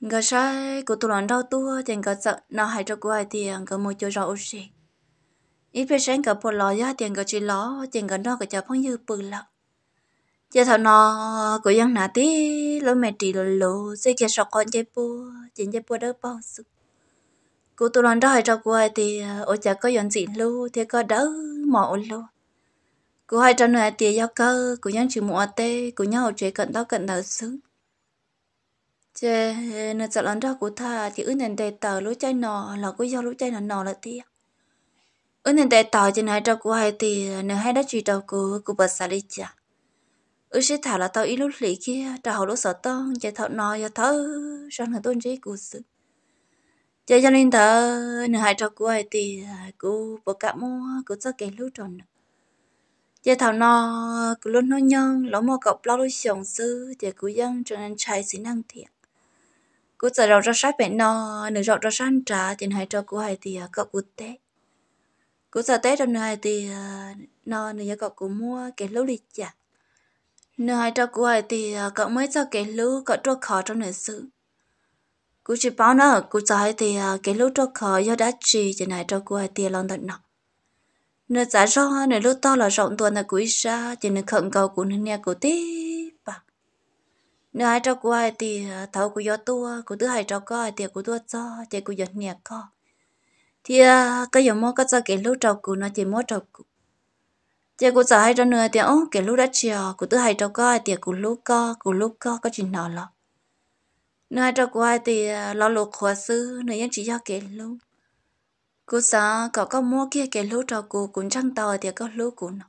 ngờ sai của tụi lần đầu tua thì ngờ sợ nó hay cho cô thì ngờ mua cho rau gì ít biết sáng ngờ bộ lò ra thì ngờ chỉ lò thì ngờ nó cái chả phong như bự lắm giờ thằng nó của dân nà tí lối mẹ trì lồ lồ sẽ kia sọc con chơi bùa chuyện chơi bùa đỡ bao sức cô tụi lần đó hay cho cô thì ô chả có dọn gì luôn thì có đỡ mỏ luôn cô hai trăm này thì giao cơ của nhân chỉ mua tê của nhau chế cận đó cận đầu xứ sẽ nó sẽ lần ra của ta thì ước nền đề tờ lối chơi nọ là cứ do lối chơi nọ nọ là tiếc ước nền đề tờ trên hai trâu của hai thì ờ, nó hai đã chỉ trâu của của bà xã lý chả ước sẽ thả là tao ý lúc lý kia trâu hậu lúc sợ tao chạy thọ nọ giờ thở sao nó tôn chế của sự chơi cho nên thở nó hai trâu của hai thì ờ, của bà cả mua của sao cái lúc tròn nữa giờ thảo nó cứ luôn nói nhân lỗ mò cọc lo lối xiong sư thì cứ dân cho nên trai xí năng thiện cú giờ rau ra sai bên nọ nửa rau ra san trà tiền hai cho cú hai thì có à, cú té cú giờ té trong nửa hai thì nọ nửa giờ có cú mua cái lúa đi chả nửa hai cho cú hai thì à, cậu mới cho cái lúa cậu cho khó trong nửa sự cú chỉ báo nó cú cho hai thì cái lúa cho khó do đá chì tiền hai cho cú hai thì à, lòng tận nọ nửa giả rau nửa lúa to là rộng tuần là cú ra trên nửa khẩn cầu cú nửa nhà cú tí nếu hai cháu ờ, của thì thấu của gió tua của thứ hai cháu có thì của tua cho thì của gió nhẹ có thì cái gió mua cái cho cái lúc cháu của nó chỉ mua cháu của chỉ của cháu hai cháu nữa thì ông cái lúc đã chiều của thứ hai cháu có thì của lúc co, của lúc co có chuyện nào lắm nếu hai cháu của thì ờ, lo lụt khóa sư nếu như chỉ cho cái lúc của xã có có mua kia cái lúc cháu của cũng chẳng tàu thì có lúc của nó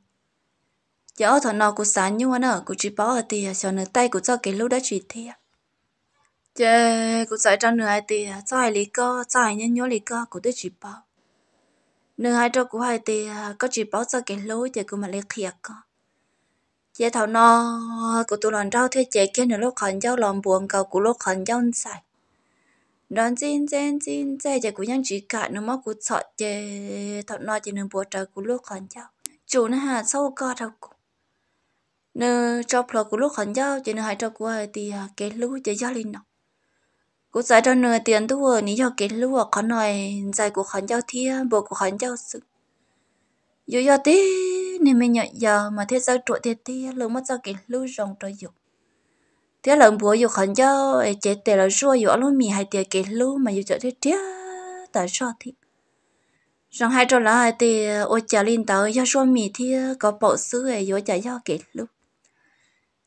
giờ thọ nọ cũng sáng như anh ở, cũng chỉ bảo thì cho à, nửa tay của cho cái lúc đó chỉ thế à. giờ cũng giải cho nửa thì cho à, hai lý co, cho hai nhân nhớ lý co, cũng tôi chỉ bảo người hai cho của hai thì có chỉ bảo cho cái lối thì cũng mà lấy thiệt co. giờ thọ nọ cũng tôi lần rau thế chê kia nửa lúc khẩn giao làm buồn cầu của lúc khẩn giao sai đón chín chín chín chê chê cũng nhân chỉ cả nửa mắt cũng sợ chê thọ nọ chỉ nửa bộ trời của lúc khẩn giao chủ nó hà sâu co đâu nơ trong lọ của lúc khẩn giao chỉ nơ hai trong của thì cái à, lú chỉ giao linh nó cố giải cho nửa tiền tu vừa ní cho cái lú có nói giải của khẩn giao thi bộ của khẩn giao sự dù do tí nên mình nhận giờ mà thế sao trụ thế tí lúc mất sao cái lú rong cho dục thế lần bữa dục khẩn giao chế tè là rua dục lúc mì hai tiền cái lú mà dục cho thế tiếc tại sao thì rằng hai trò là hai thì ôi chả linh tớ do số mì thì có bộ xứ ấy do chả do cái lúc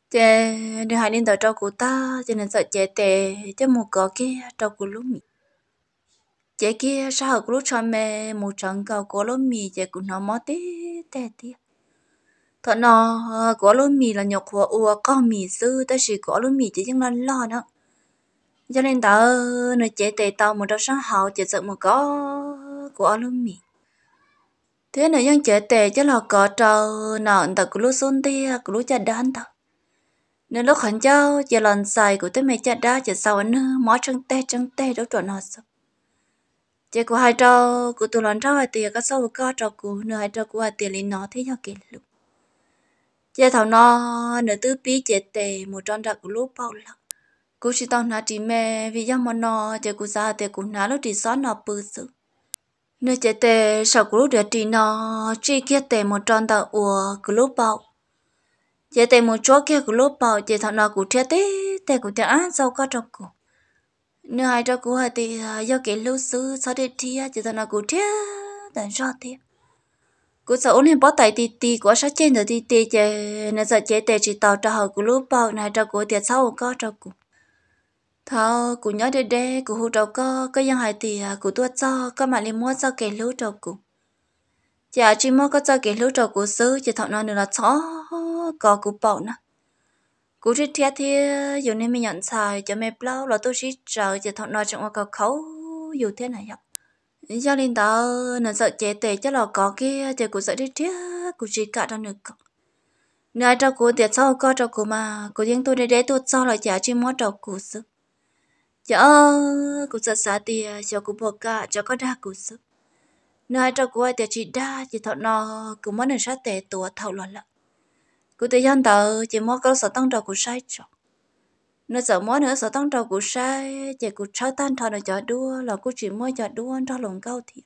chế đi hai nên tao trâu của ta cho nên sợ chế tệ chế một có kia trâu của lúc mì chế kia sao học lúc cho mẹ một trận cầu của lúc mì chế cũng nó mất tê tệ tê thật nó của lúc mì là nhọc của ua con mì sư ta chỉ của lúc mì chỉ chẳng là lo đó cho nên tao nó chế tệ tao một đôi sáng hậu chế sợ một có của lúc mì thế nữa dân chế tệ chứ là có trâu nọ tao cứ lúc xuân tê cứ lúc chặt đan tao nên lúc khẩn cháu giờ lần xài của tôi mẹ cha đã giờ sau anh nữa mó chân tê chân tê đâu chuẩn nó sao giờ của hai trâu của tôi lần trâu hai tiền các sau có trâu của nửa hai trâu của hai tiền lên nó thế nhau kỷ lục giờ thảo nó nửa tứ pí chế tề một tròn trạc của lúc bao lâu cú chỉ tao nói chỉ mẹ vì do mà nó chơi của ra thì của nó lúc thì xóa nó bự sự nửa chơi tề sau của lúc để chỉ nó chỉ kia tề một tròn trạc của lúc bao giờ tại một chỗ kia của lốp bảo giờ thằng nào cũng chết tê tê cũng tê ăn sau có trong cổ nếu hai trong cổ hai thì à, do cái lúc xứ sau đây thì giờ thằng nào cũng chết đánh sao thế cú sợ ôn hình bỏ tay tì tì của sát trên rồi tì tì chè nên giờ chế tè chỉ tàu cho họ của lúc bảo này cho của tiền sau có cho cụ thao cụ nhớ đây đây cụ hú trâu có cái dân hải thì cụ tua cho có mà lên mua cho kẻ lú trâu cụ chả chỉ mua có cho kẻ lú trâu cụ xứ chỉ thọ nó nữa là chó có cú bỏ nè cú chỉ thiệt thì dù nên mình nhận xài cho mẹ bao là tôi chỉ chờ chỉ thọ nói trong cái khấu dù thế này học cho linh đó nó sợ chế tệ cho là có kia chế cú sợ đi thiệt cú chỉ cả trong nước. cọc nơi trong cú tiệt sau có trong cú mà cú riêng tôi để để tôi sau là trả chi mua trong cú sức chớ cú sợ xa tiền cho cú bỏ cả cho có đa cú sức nơi trong ai tiệt chỉ đa chỉ thọ nó cú muốn được sát tệ tua thầu loạn lận cụ tự dân tờ chỉ mua câu sở tăng trầu của sai cho nó sợ mua nữa sở tăng trầu của sai chỉ cụ cháu tan thọ nó cho đua là cụ chỉ mua cho đua cho lồng câu thì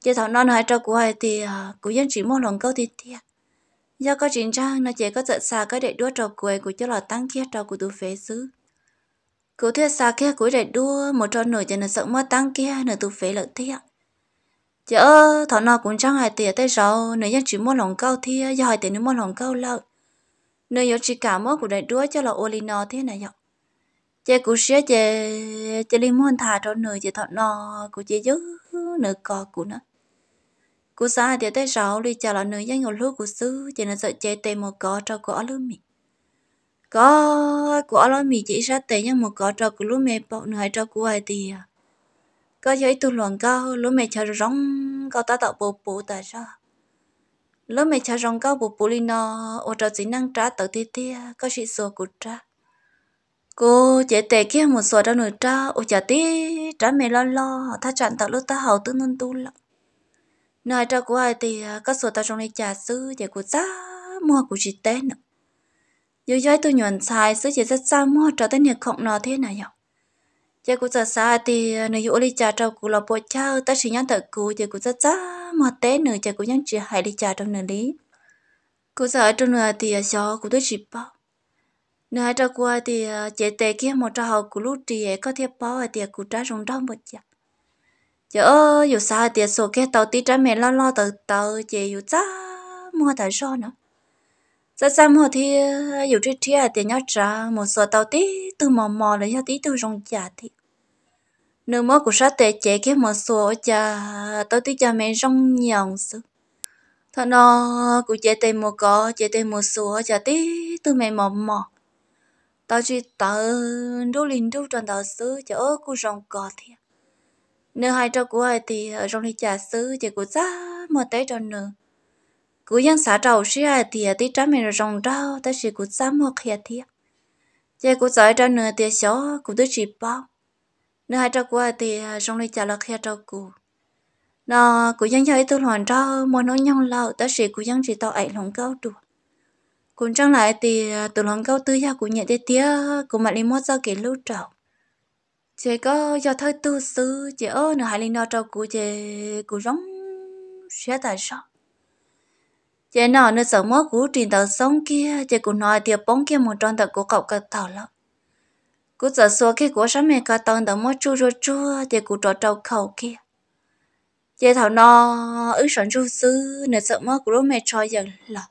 chỉ thọ non hai trò của hai thì à, cụ dân chỉ mua lồng câu thì thiệt do có chuyện trang nó chỉ có giận xa cái để đua trầu cuối của cho là tăng kia trò của tụ phế xứ cụ thuyết xa kia cuối để đua một trò nổi cho nó sợ mua tăng kia nó tụ phế lợi thiệt chớ thọ nó cũng chẳng hài tiền tới rồi nếu như chỉ muốn lòng câu thi giờ hài tiền nếu muốn lòng câu lâu nếu như chỉ cả mốt của đại đứa cho là ô nó thế này vậy chơi cũng sẽ chơi chơi đi muốn thả cho nửa chị thọ nó của chơi giữ nửa cò của nó cú xa thì tới rồi đi chờ là nửa danh ngồi lúc của xứ chị nó sợ chơi tìm một cỏ cho cỏ lúa mì có cỏ lúa mì chỉ ra tìm nhưng một cỏ cho của lúa mì bọc nửa cho của ai tiền có giấy tu luận cao lúc mẹ cha rong cao ta tạo bộ bộ tại sao lúc mẹ cha rong cao bộ bộ li nó ô trò chỉ năng trả tự tia tia có sự sổ của trả cô chế tệ kia một số ra nửa trả ô trả tí trả mẹ lo lo ta chọn tạo lúc ta hậu tư nôn tu lắm nói cho của ai thì có số ta trong này trả sư để của giá mua của chị tết nữa dưới dưới tôi nhuận sai sư chỉ rất xa mua trở tới nhiệt khổng nó thế này nhở giờ cũng giờ xa thì nếu như đi trà trâu cũng là bộ cha ta chỉ nhắn tới cụ chơi cũng rất rất mà té nữa chơi cũng nhắn chỉ hãy đi trà trong nơi lý cụ giờ trong nơi thì ờ, gió cũng tôi chỉ bao nơi hai trâu qua thì ờ, chế tệ kia một trâu hậu cũng lúc thì ờ, có thể bao thì cũng trả rồng đông một chả giờ ơ dù xa thì số kia tàu tí trái mẹ lo lo từ từ chơi dù cha mua tại sao nữa giờ dạ ra dạ, mùa thì dù trước chia thì nhớ trả một giờ tàu ti từ mò mò là nhớ ti từ rong chả thì nếu mà cũng sát tệ chế cái một số chả tàu ti chả mẹ rong nhàng sự thằng nó cũng chế tệ một có chế tệ một số chả ti từ mẹ mò mò tao chỉ tao đu linh đu tròn tao xứ chả ớ cũng rong cò thì nếu hai trâu của ai thì ờ, rong thì chả xứ chỉ của giá một tế tròn nữa cú dân xã trầu xí à thì tí trái mình rồng rau ta chỉ cú xa mua kia thì giờ cú giải ra nửa tiền xó cú tới chỉ bao nửa hai trâu cú à thì rồng lấy trả là kia trâu cú nó cú dân chơi tôi hoàn trâu mua nó nhong lâu ta chỉ cú dân chỉ tao ấy lòng cao được cú trăng lại thì từ lòng cao tư ya cú nhận tê tía cú mà đi mua sao kể lưu trầu chị có do thời tư sư chị ơi nửa hai linh đo trâu cú chị cú rong sẽ tại sao chế nọ nữa sợ mất cú trình tàu sống kia chế cũng nói tiệp bóng kia một tròn tàu của cậu cả tàu lắm cú sợ xua khi của sáng mẹ cả tàu tàu mất chua chua chua chế cũng trò trâu khẩu kia chế thảo nọ ứ sẵn chu sư nó sợ mất của mẹ cho giờ là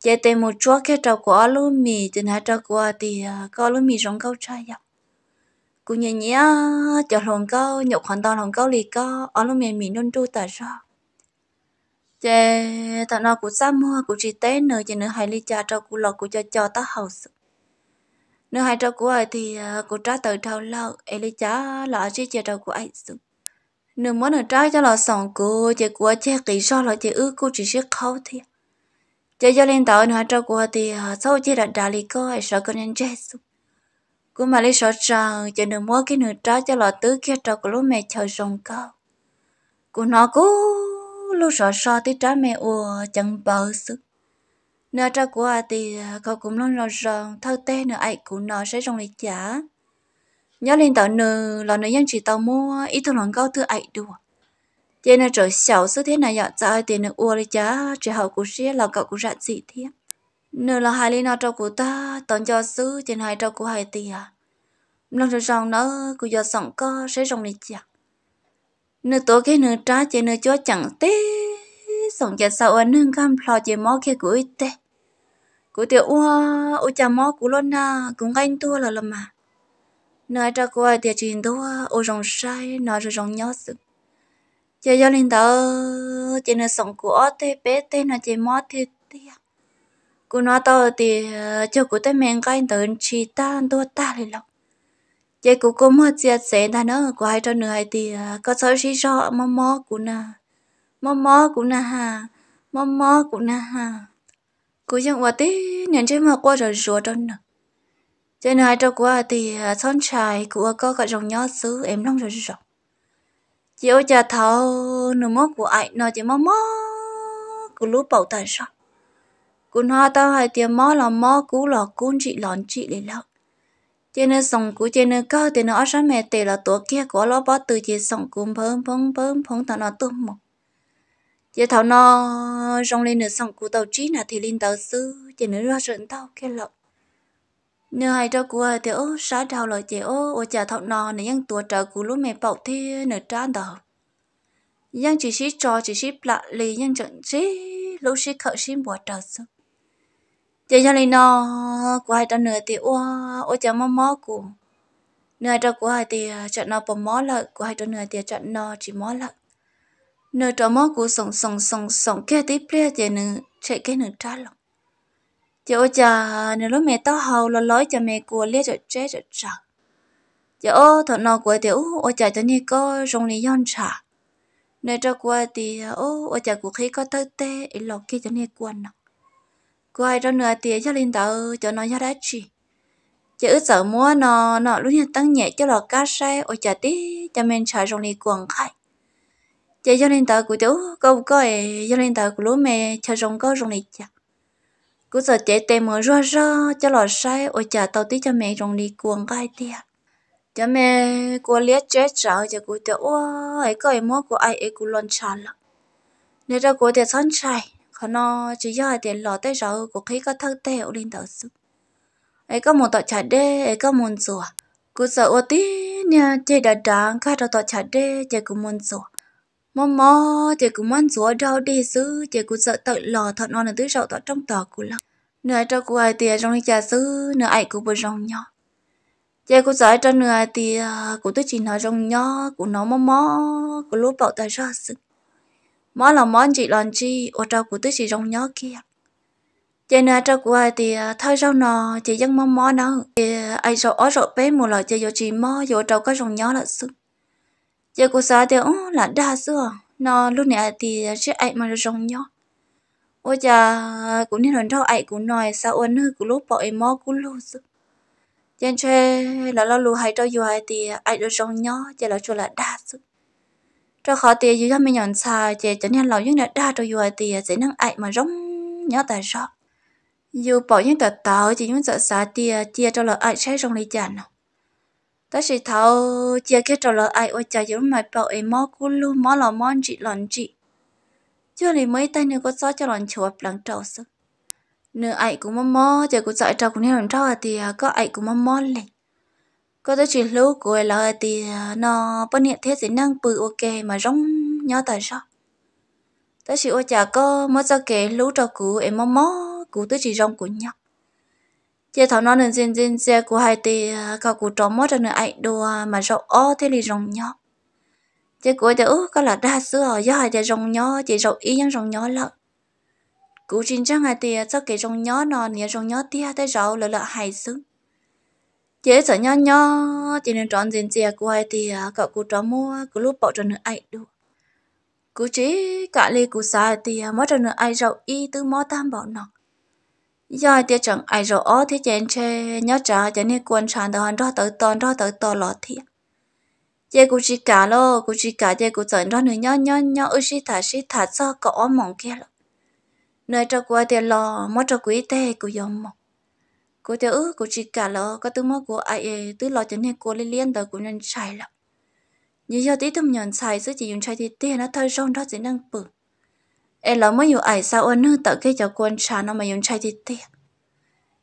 chế tê một chúa khi trâu của lú mì từ hai trâu của thì có lú mì rong câu trai dọc cú nhẹ nhẹ cho lòng câu nhậu hoàn toàn lòng câu liền có ở lú mì mì nôn chu tại sao chè tao nó cũng xa mua cũng chỉ té nữa chè nữa hai ly trà trâu cũng lọ cũng cho cho tao hậu sự nữa hai trâu của ai thì cũng trả từ trâu lâu ai ly trà lọ chỉ chè trâu của ai sự nữa muốn nữa trái cho lọ sòng của chè của chè kỳ so lọ chè ước cô chỉ biết khâu thì chè cho lên tàu nữa trâu của thì sau à, chè đặt đà lì coi sợ con nên chết sự cũng mà lấy sợ rằng chè nữa mua cái nữa trái cho lọ tứ kia trâu của lúc mẹ chờ sòng cao của nó cũng lúc sợ sợ thì trả mẹ ủa chẳng bao sức nợ trả của à thì cậu cũng lo lo rằng thơ tê nửa ảnh cũng nó sẽ trong lấy chả nhớ lên tàu nờ là nợ dân chỉ tàu mua ít thôi lòng cao thứ ảnh đùa cho nên trở xảo số thế này dọn ra thì nợ ủa lấy chả chỉ hậu của xe là cậu cũng rạn dị thế nửa là hai lên nợ trâu của ta tòn cho sư trên hai trâu của hai tiền à. lòng rồi rằng nó cũng do sẵn co sẽ trong lấy chả nửa tố cái nửa trá chế nửa cho chẳng tê sống chẳng sao anh nương cam lo chế mó kia của ít tê của tiểu ua ô chả mó của luôn na à, cũng anh tua là lầm mà nơi ra qua thì chuyện tua ô rồng sai nói rồi rồng nhớ sự chế cho linh đó chế nửa sống của tê bé tê nửa chế mó tê tê của nó tao thì ờ, cho của tê mèn cái tớ chỉ ta tua ta lại lọc chị cũng có mua chia sẻ ta nó à, của hai cho nửa thì có số sĩ rõ mò mò của na mò mò của na ha mò mò của na ha cũng chẳng qua tí nhận chơi mà qua rồi rùa cho nè trên hai cho qua thì son à, trai của có cả dòng nhỏ xứ em long rồi rồi chị ơi cha thảo nửa mò của ai nói chị mò mò của lũ bảo tại sao của nó tao hai tiền mò là mò cũ là cún chị lớn chị để lâu chế nên sòng cú chế nên có thì nó ở sáng mẹ tề là tổ kia của nó bắt từ chế sòng cú phong phong phong phong tao nó tôm một chế thảo nó rong lên nó sòng cú tàu trí là thì lên tàu sư chế nên ra rừng tao kia lộc nếu hai trâu cú thì ô sáng đầu rồi chế ô ô chả thảo nó tuổi trợ cú lúc mẹ bảo thế nó trán đầu nhân chỉ ship cho chỉ ship lại lì nhân chẳng xí lúc ship khởi ship bỏ trợ sư chị cho lên nó của hai trăm nửa thì ô ô chả mó mó của nửa trăm của hai thì ờ, chọn nó bấm mó lợ của hai trăm nửa thì chọn nó chỉ mó lợ nửa trăm mó của sống sống sống sống kia tí plia chị nửa chạy cái nửa trả lòng chị ô chả nửa lúc mẹ tao hầu là lối cho mẹ của lia cho chết cho trả chị ô thọ nó của thì ô ô chả cho nè có rong lý yon trả nửa trăm của thì ờ, ô ô chả của khi có tơ tê ít lọt kia cho nè quan nào quay cho nửa tiền cho linh tàu cho nó cho đã chi chứ sợ mua nó nó lúc nhiên tăng nhẹ cho lọ cá say ôi chả tí cho mình chạy trong đi quần khai chứ cho linh tàu của chú câu coi cho linh tàu của lúa mẹ cho trong câu trong đi chả cứ sợ chạy tè mở ra ra cho lọ say ôi chả tàu tí cho mẹ trong đi quần khai tia cho mẹ của liếc chết sợ cho của chú ôi coi mua của ai ấy của lon trà lắm nên ra của tiền sẵn chạy họ nó chỉ do để lọ tay rau của khí có thân tê ở linh đầu xứ ấy có một tọt chả đê ấy có một rùa cứ sợ ô tí nha chơi đã đáng khát rồi tọt chả đê chơi cũng muốn rùa mò mò chơi cũng muốn rùa đau đi xứ chơi cũng sợ tự lò thọ non là tứ rau tọt trong tờ của lắm nửa cho của ai tiền trong trà xứ nửa ảnh của bơi rong nhỏ chơi cũng sợ cho nửa tiền của tôi chỉ nói rong nhỏ của nó mò mò của lúc bảo tài ra xứ món là món chị lòn chi ở trong của tứ chị rong nhó kia chị nè trong của ai thì à, thôi rau nò chị dân món món nó thì à, ai rau ó rau bé một lò chơi vô chị mò vô trâu có rong nhó là sức chị của sợ thì ú là đa xưa nó lúc này thì sẽ à, ai mà rong nhó ôi chà cũng nên hồn rau ai cũng nói sao ôn hư của lúc bỏ em mò cũng lô sức trên chơi là lo lù hay trâu vô ai thì ai được rong nhó chị là chua là đa sức cho khó tiền dù cho mình nhận xa chị cho nên lâu những đã đa cho dù tiền sẽ nâng ảnh mà rong nhớ tại sao dù bỏ những tờ tờ chỉ những sợ xa tiền chia cho lỡ ảnh sẽ rong lấy chán nào ta sẽ thâu chia cái cho lỡ ảnh ôi trời giống mày bảo em mò cú lu mò lò mòn chị lòn chị chưa lấy mấy tay nữa có sót cho lòn chùa bằng trầu sức nửa ảnh cũng mò mò chờ cũng sợ trầu cũng nên lòn trầu à thì có ảnh cũng mò mò lên có tới chuyện lúc của là thì ờ, nó bất hiện thế thì năng bự ok mà rong nhớ tại sao tới chị ô chả có mất ra kể lũ cho cũ em mò mò cũ tới chị rong của nhau chị thảo nó nên riêng riêng xe của hai thì cậu ờ, cũ trò mất cho nữa ảnh đồ mà rong ó thế thì rong nhau chị của chị ước có là đa sữa do hai chị rong nhau chị rong ý nhưng rong nhau lợn cũ trình chắc hai tì cho ờ, kể rong nhau nó nhớ rong nhau tia thấy rau lợn lợn hay xứng chế sợ nho nho chỉ nên tròn diện chè của ai thì cậu cô tròn mua cứ lúc bỏ tròn nữa ai được cứ chỉ cả ly cứ xa thì mỗi tròn nữa ai rau y từ mò tam bảo nọ giờ tiếc chẳng ai rau ó thế chèn chè nhớ trả cho nên quan tràn đầu hòn đó tới tòn đó tới to lọ thiệt chế cứ chỉ cả lo cứ chỉ cả chế cứ sợ đó nữa nho nho nho ư sĩ thả sĩ thả cho cậu mỏng kia rồi nơi cho quay tiền lo mỗi cho quý tê cứ yếm mỏng cô theo ước cô chỉ cả lo có tư mơ của ai ờ, tư lo chân hay cô liên liên tới của nhận chạy lắm như do tí thầm nhận xài sẽ chỉ dùng chạy thì tiền nó thôi rong đó chỉ năng bự em lo mới hiểu ai sao ơn nữa tạo cái cho quân trà nó mà dùng chạy thì tiền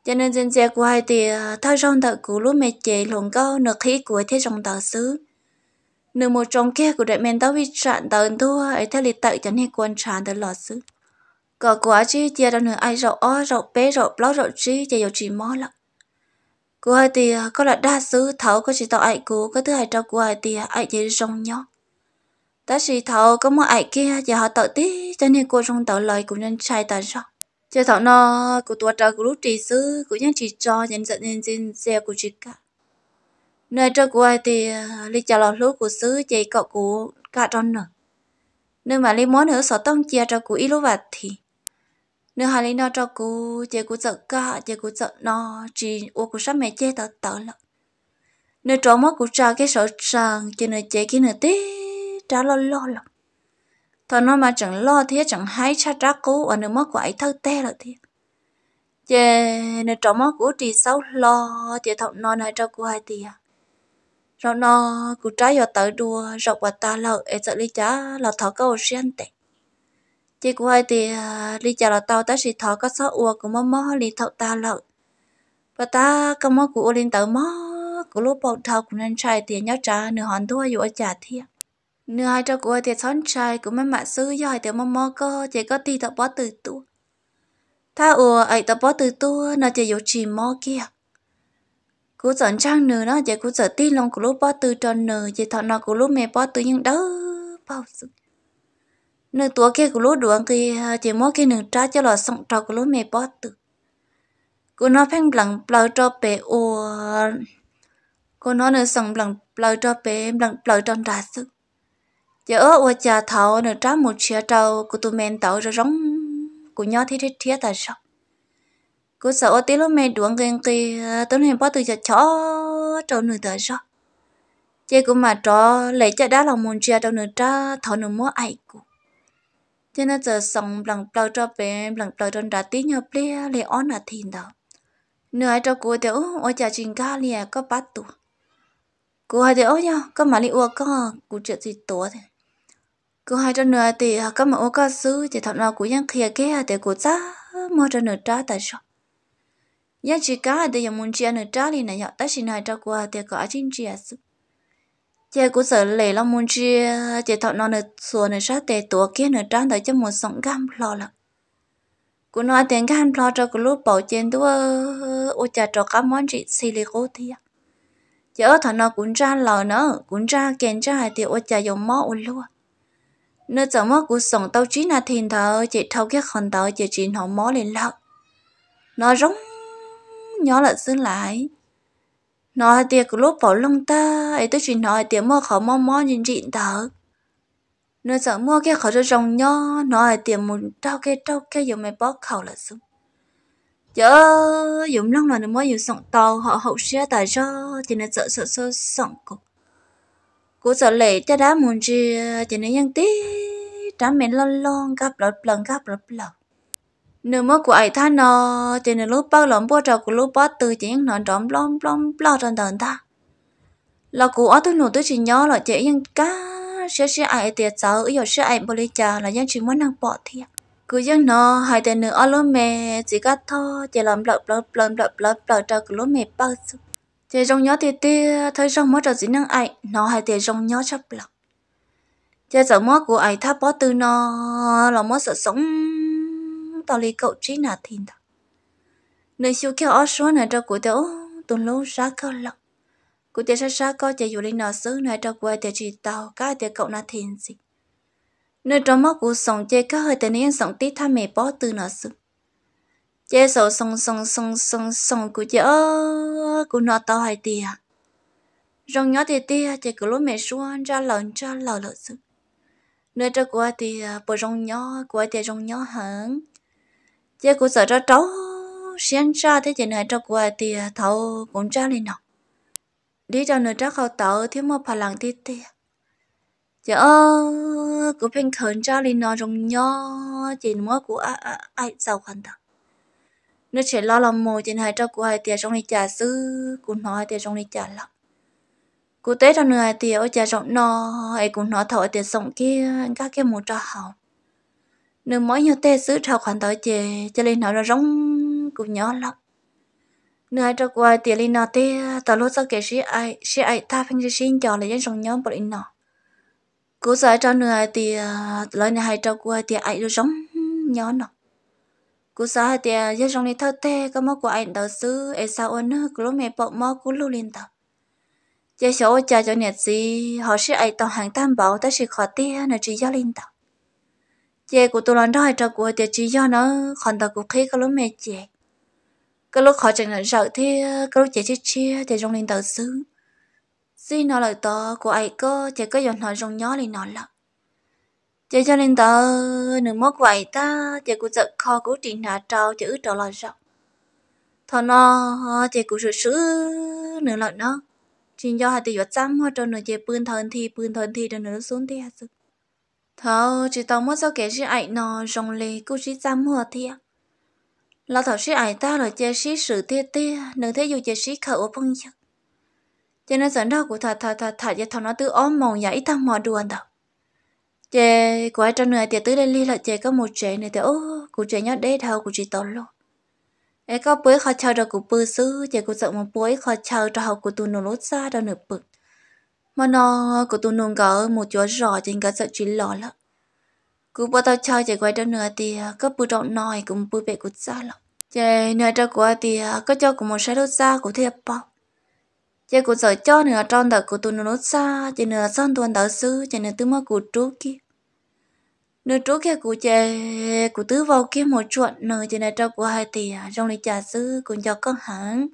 cho nên dân xe của hai thì ờ, thôi rong tạo của lúc mẹ chế lồng cao nợ khí của thế rong tạo xứ nửa một trong kia của đại men tao vi trạng tạo thua ấy theo lịch tạo chân hay quân trà tới lọ xứ có quá chi chia ra nửa ai rậu o rậu bé rậu lo rậu chi chia dầu chỉ mó lắm cô hai thì à, có là đa sứ thấu có chỉ tạo ai cô có thứ hai trong của hai thì à, ai dễ rong nhó ta chỉ thấu có một ai kia giờ họ tự tí cho nên cô rong tao lời cũng nên sai ta rõ chờ thảo nó của tua trâu của lúc trì sứ của nhân chỉ cho nhân dẫn nhân xin xe của chị cả nơi trâu của hai thì lý trả lọt lúc của sứ chạy cậu của cả tròn nữa nhưng mà lý món nữa sợ tông chia trâu của ít lúc và thì nếu hà lý nó cho cô chị cô sợ cả chị cô sợ nó chỉ ô cô sắp mẹ chết tớ tớ lận nếu trò mất cô cha cái sợ rằng chị nơi chị kia nơi tí trả lo lo lận thọ nó mà chẳng lo thì chẳng hay cha trả cô và nếu mất của ấy thơ tê là thì chị nếu trò mất của chị xấu lo chị thằng nó này cho cô hai tiền à. rồi nó cô trái vào tới đua rồi qua ta lợ em sợ lý chá là thọ câu xuyên tệ chị của hai thì à, đi chợ là tao ta chỉ thọ có số ua của mắm mắm đi thọ ta lợ và ta có mắm của lên tàu mắm của lúc bầu thọ của nên trai thì nhớ trả nửa hòn thua dù trả thiệt nửa hai cho của thì xón trai của mấy mạ sư giỏi thì mắm mắm có chỉ có ti thọ bỏ từ tu ta ua ấy thọ bỏ từ tu nó chỉ dù chỉ mò kia cú sẵn trang nửa nó chỉ cú chọn tin lòng của lúc bỏ từ tròn nửa chỉ thọ nó của lúc mẹ bỏ từ nhưng đâu bao giờ nửa tua kia của lúa đuông cái chỉ mỗi cái nửa trái cho lọ sòng trâu của lúa mẹ bót tự cô nó phanh bằng bao cho bé ô ờ, cô nó nửa sông bằng bao cho bé bằng bao trong trà sức giờ ở ô trà thảo nửa trái một chia trâu của tụi men tàu ra rong của nhau thiết thiết thiết tại sao cô sợ ô tí lúa mẹ đuông cái cái tối nay bót tự cho chó trâu nửa tại sao chị cũng mà trò lấy cho đá lòng muốn chia trâu nửa trái thảo nửa múa ai cũng cho nên giờ sống bằng bao cho bé bằng bao cho đã tí nhỏ bé lệ on là thìn đó nửa cho cô thì ô ô chả chuyện ca lìa à, có bắt tụ cô hai thì ô nhau có mà li ô có cô chuyện gì tổ thế cô hai cho nửa thì à, có mà ô có xứ thì thằng nào cũng nhắc kia kia thì cô cha mua cho nửa trả tại sao nhắc chỉ cá thì giờ muốn chia nửa trả thì này nhở tất nhiên hai cho cô thì có chính chia sư giờ cũng sợ lệ lo muốn chi chỉ thọ non nữa xua nữa sát tệ tua kia nữa trang tới cho một sống gam lo lận cũng nói tiếng gam lo cho cái lúc bảo trên đó ô cha cho các món chị xì lì cô thì giờ thọ nó cũng trang lò nữa cũng ra trang hay thì ô cha dùng mó ô luôn nữa giờ mó cũng sống tàu chín là thiên thờ chỉ thâu cái khẩn tao chỉ chín nó mó lên lợn nó giống nhỏ lại xương lại nó tiệc của lúc bảo lông ta ấy tôi chỉ nói tiếng mua khó mò mò nhìn chị tớ nó sợ mua cái khó cho rồng nho nó ấy tiếng một trao cái trao cái giờ mày bó khẩu là xong chớ dùng lông là nó mới dùng sọng tàu họ hậu xe tại cho thì nó sợ sợ sợ sọng cục cú sợ lệ cho đá muốn chi thì nó nhân tí trả mẹ lon lon gấp lọt lần gấp lọt lần nếu mà của ai ta nó cho nên lúc bao lòng bao trò của lúc bao từ chỉ những nón trống lom lom lo trên tận ta là của ở tôi nụ tôi chỉ nhớ là chỉ những cá sẽ sẽ ai tiệt sợ giờ sẽ ai bồi trả là những chỉ muốn năng bỏ thì cứ những nó hai tên nữa ở lúc mẹ chỉ cắt thò chỉ làm lợp lợp lợp lợp lợp lợp trò của lúc mẹ bao giờ chỉ trong nhớ tiệt tiệt thấy trong mỗi trò chỉ năng ai nó hai tiệt trong nhớ chấp lợp chỉ sợ mỗi của ai tha bỏ từ nó là mỗi sợ sống tao lì cậu trí nào thìn đó nơi siêu kêu ở số này cho cụ tiểu tuần lâu ra cơ lộc cụ tiểu ra ra có chạy dù lên nọ xứ này cho quê tiểu chỉ tao cá tiểu cậu nào thìn gì nơi trong mắt cụ sống chơi cá hơi tên yên sống tí tham mẹ bó từ nọ xứ chơi sầu sông sông sông sông sông cụ chợ cụ nọ tao hay tìa à. rong nhỏ thì tia à, chơi cụ lúc mẹ xuống ra lợn ra lợn lợn xứ nơi cho cụ thì à, bộ rong nhỏ cụ thì rong nhỏ hẳn giờ à, cũng sợ cho cháu xem ra thế chuyện này cho cô thì thầu cũng cho lên nào đi cho nơi chắc khâu tớ thiếu một phần lặng tít tít giờ ơ cũng bên khẩn cho lên nó trong nhỏ chỉ mua của ai ai giàu khăn thật nó chỉ lo lòng mồ trên hai cho cô hai tiền trong à, này trả sư cũng nói tiền trong à, này trả lắm cô tế cho hai tiền ở trả rộng nó hay cũng nói thổi tiền sống kia các cái một cho hỏng nếu mỗi nhau tê sứ trao khoản tới chè cho lên nó là rong cũng nhỏ lắm nếu ai trao qua tiền lên nó tê tao lốt sao kể sĩ ai sĩ ai ta phanh xin cho là dân rong nhóm bọn nó cố giải cho nữa thì lời này hay trao qua thì ai được rong nhỏ nó cú sa thì dân trong này thơ tê có mơ của anh đầu sư ấy sao ôn nữa cứ lúc mẹ bọc mơ cú lưu lên tàu giờ số cha cho nhật gì họ sẽ ai tàu hàng tam bảo ta sẽ khó tê nữa chỉ giao lên tàu chị của tôi lần đó cho của thì chỉ do nó còn tao cũng khi có lúc mẹ chị có lúc họ chẳng nhận sợ thì có lúc chị chia chia thì trong linh tự xứ xin nó lời tờ của ai cơ chị có dọn họ trong nhỏ lên nó lắm chị cho nên tờ nửa mốt vậy ta chị của giật kho của chị nhà trao chữ ước trâu lời rộng thọ nó chị của sự sứ nửa lần nó chỉ do hai tỷ vợ trăm hoa trâu nửa chị bươn thần thì bươn thần thì rồi nửa xuống thì hết sức thảo chỉ tao mất sao kể chứ ảnh nó rong lì cũng chỉ dám hòa thiệt lão thảo sĩ ảnh ta là chơi sĩ sử tê tê nữ thế dù chơi sĩ khẩu bông chứ cho nên dẫn đầu của thà thà thà thà giờ thằng nó tự ôm mồm giải thằng mò đuồn đâu chè của ai trong người thì tứ lên ly là chè có một chè này thì ô của chè nhớ đế thầu của chị tao luôn ấy có bối khó chờ được của bư sư chè của sợ một bối khó chờ cho học của tụi nó lốt xa đâu nửa bực mà nó của tôi nôn gỡ một chỗ rõ trên cả sợ chuyện lọ lắm cứ bắt đầu chơi chạy quay đó nữa thì có bù trọng nói cũng bù bệ của xa lắm chạy nữa cho của thì có cho cũng một sai đốt xa của thiệp bọc. chạy của sợ cho nữa trong đợt của tôi nôn xa chạy nữa son tuần đỡ sư chạy nữa tư mơ của trú kia nữa trú kia của chạy của tứ vào kia một chuột nữa chạy nữa cho của hai thì trong lịch trà sư cũng cho con hẳn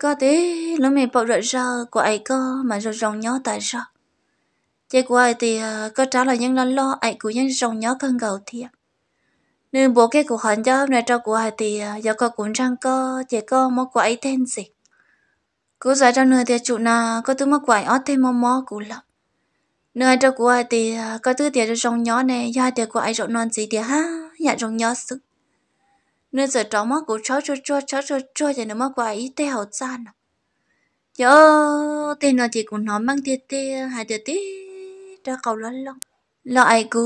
có tí lúc mình bọc rợi ra của ai có mà rồi rồng nhó tại sao chị của ai thì ờ, có trả lời những lo lo ai của những rồng nhó cơn gầu thiệt nên bố cái của hắn cho này cho của ai thì ờ, giờ có cuốn trang có chị có mó của ấy tên gì cứ giải cho nửa thì chủ nào có thứ mó quải ót thêm mò mò của lắm Nơi cho của ai thì ờ, có thứ tiền cho rồng nhó này do thì của ai rộn non gì thì ha nhà rồng nhó sức nên giờ trống mắt của cháu cho cho cháu cho cho cho nó mắc quả ít tê hậu san giờ tên nó chỉ cũng nói mang tê tê hai tê tê ra cầu lăn lông lại cô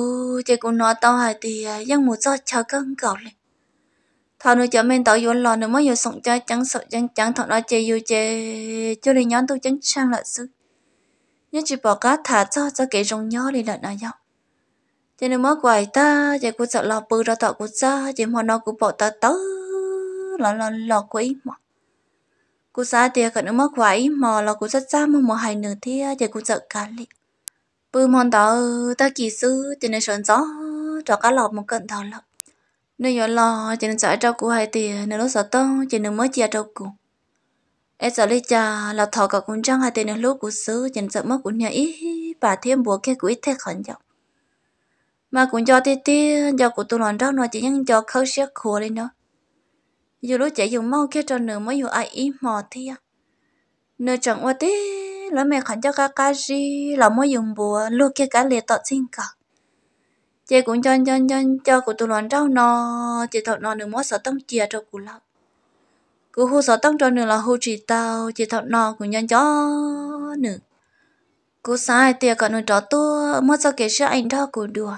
chỉ cũng nói tao hai thì dân một do chờ cơn cầu này thằng nó chở men tao vốn lò nó mới vừa sống cho trắng sợ trắng trắng thằng nó chơi vô chơi cho đi nhóm tôi trắng sang lại sức nhớ chỉ bỏ cá thả cho cho kẻ rồng nhó đi lợn nào nhau cho nên mất quậy ta chỉ cú sợ lo bự ra tọ của sa chỉ mà nó cú bỏ ta tớ lo lo lo cú mà cú sa thì cả nữa mất quậy mà lo cú rất xa mà mà hai nửa thế chỉ cú sợ cả lị bự mòn tớ ta kỳ sư cho nên sơn gió cho cá lọt một cận thảo lợ nếu giờ lo cho nên sợ cho cú hai tiền nếu lúc sợ tớ cho nên mới chia cho cú em sợ lấy cha là thọ cả cũng chẳng hai tiền lúc cú sư cho nên sợ mất cũng nhà ý bà thêm bùa cái cú ít thế khẩn trọng mà cũng cho tí tí do của tôi lần rau nó chỉ những cho khâu xét khổ lên đó dù lúc chạy dùng mau kia cho nửa mới dù ai ý mò thi, à nửa chẳng qua tí là mẹ khẳng cho cá cá gì là mới dùng bùa lúc kia cá liệt tọt xin cả chị cũng cho cho cho cho của tôi lần rau nó chỉ thọ nó nửa mới sợ tông chia cho cụ lắm cụ hú sợ tông cho nửa là hú chỉ tao chỉ thọ nó cũng nhân cho nửa cô sai tiệc còn nửa trò tua mất cho kể sẽ anh đó cũng được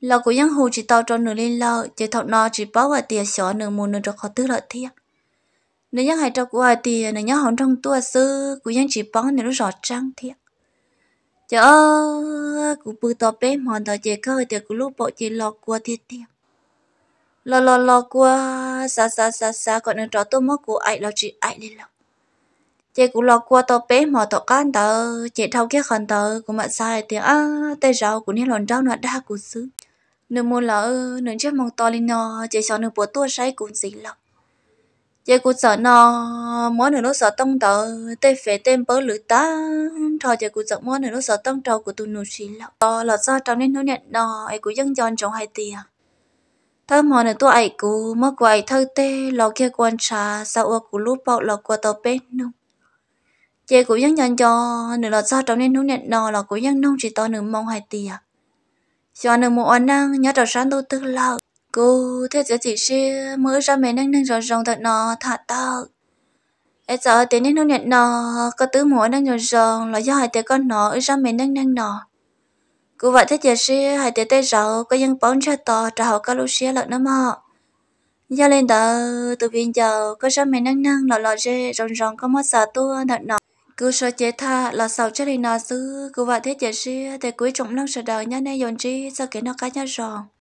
lo của dân hồ chỉ tao cho nửa lên lo chỉ thọ nó chỉ bảo và tiền xóa nửa mùa nửa cho khó tư lợi thiệt nửa dân hai cho của ai tiền nửa dân hòn trong tua sư của dân chỉ bảo nửa rõ trăng thiệt chờ của bự to bé mòn tao chỉ khơi tiền của lúc bộ chỉ lo qua thiệt thiệt lo lo lo qua xa xa xa xa còn nửa trò tôi mất của ai lo chỉ ai lên lo chị cũng lo qua tàu bé mò tàu can tàu chị thâu cái khăn tàu cũng mà sai thì à tay rau cũng nên lòn rau nó đa của xứ nếu mua lỡ nếu chắc mong to lên nó chỉ sợ nếu bố tôi say cũng gì lắm chỉ cũng sợ nó mỗi nửa lúc sợ tông tờ tê phê tên bớ lử ta thọ chỉ cũng sợ mỗi nửa lúc sợ tông trâu của tôi nụ xí lắm to là do trong nên nó nhận nó ấy cũng dân giòn trong hai tiền à. thơ mò nửa tôi ấy cũng mất quậy thơ tê lò kia quan trà sao ua của lúc bọ lò qua tàu bên nung chỉ cũng dân giòn cho nửa là do trong nên nó nhận nó là cũng dân nung chỉ to nửa mong hai tiền cho nên một anh năng nhớ trò sáng tôi tức lâu cô thế giờ chỉ si mới ra mấy năng năng rồi rồng thật nọ thả tao em sợ tiền năng nó nhận nọ có tứ mỗi năng rồi rồng là do hai tay con nọ ra mấy năng năng nọ cô vậy thế giờ si hai tay tay rậu có dân bóng cho to trả họ có lúc xia lợn nó mà do lên tờ từ viên giờ có ra mấy năng năng lọ lọ rê rồng rồng có mất sợ tôi thật nọ cứ sợ chế tha là sau chắc đi nó xứ cứ vào thế chế sĩ thì cuối trọng năng sợ đời nhá nên dọn chi sao cái nó cá nhá ròn